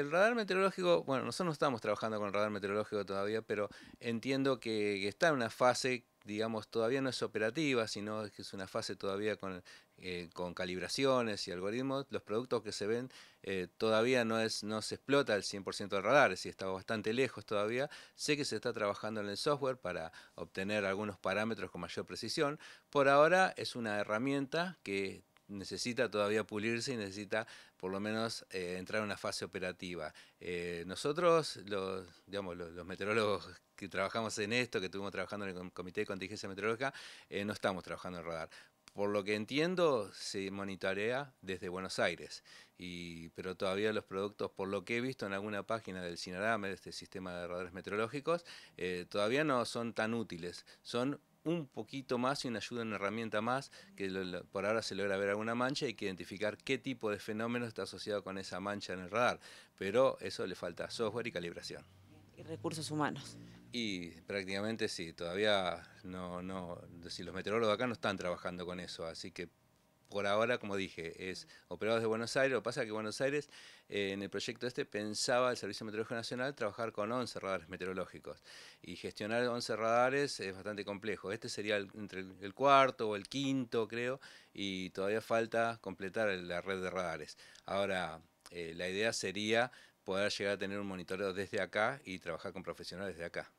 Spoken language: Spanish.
el radar meteorológico, bueno, nosotros no estamos trabajando con el radar meteorológico todavía, pero entiendo que está en una fase, digamos, todavía no es operativa, sino que es una fase todavía con, eh, con calibraciones y algoritmos. Los productos que se ven eh, todavía no, es, no se explota el 100% del radar, es decir, está bastante lejos todavía. Sé que se está trabajando en el software para obtener algunos parámetros con mayor precisión. Por ahora es una herramienta que necesita todavía pulirse y necesita por lo menos eh, entrar a una fase operativa. Eh, nosotros, los, digamos, los, meteorólogos que trabajamos en esto, que estuvimos trabajando en el Comité de Contingencia Meteorológica, eh, no estamos trabajando en radar. Por lo que entiendo, se monitorea desde Buenos Aires, pero todavía los productos, por lo que he visto en alguna página del de este sistema de radares meteorológicos, todavía no son tan útiles. Son un poquito más y una ayuda, una herramienta más, que por ahora se logra ver alguna mancha y que identificar qué tipo de fenómeno está asociado con esa mancha en el radar. Pero eso le falta software y calibración. Y recursos humanos. Y prácticamente sí, todavía no, no, si los meteorólogos acá no están trabajando con eso, así que por ahora, como dije, es operado de Buenos Aires. Lo que pasa es que Buenos Aires, eh, en el proyecto este, pensaba el Servicio Meteorológico Nacional trabajar con 11 radares meteorológicos. Y gestionar 11 radares es bastante complejo. Este sería el, entre el cuarto o el quinto, creo, y todavía falta completar la red de radares. Ahora, eh, la idea sería poder llegar a tener un monitoreo desde acá y trabajar con profesionales de acá.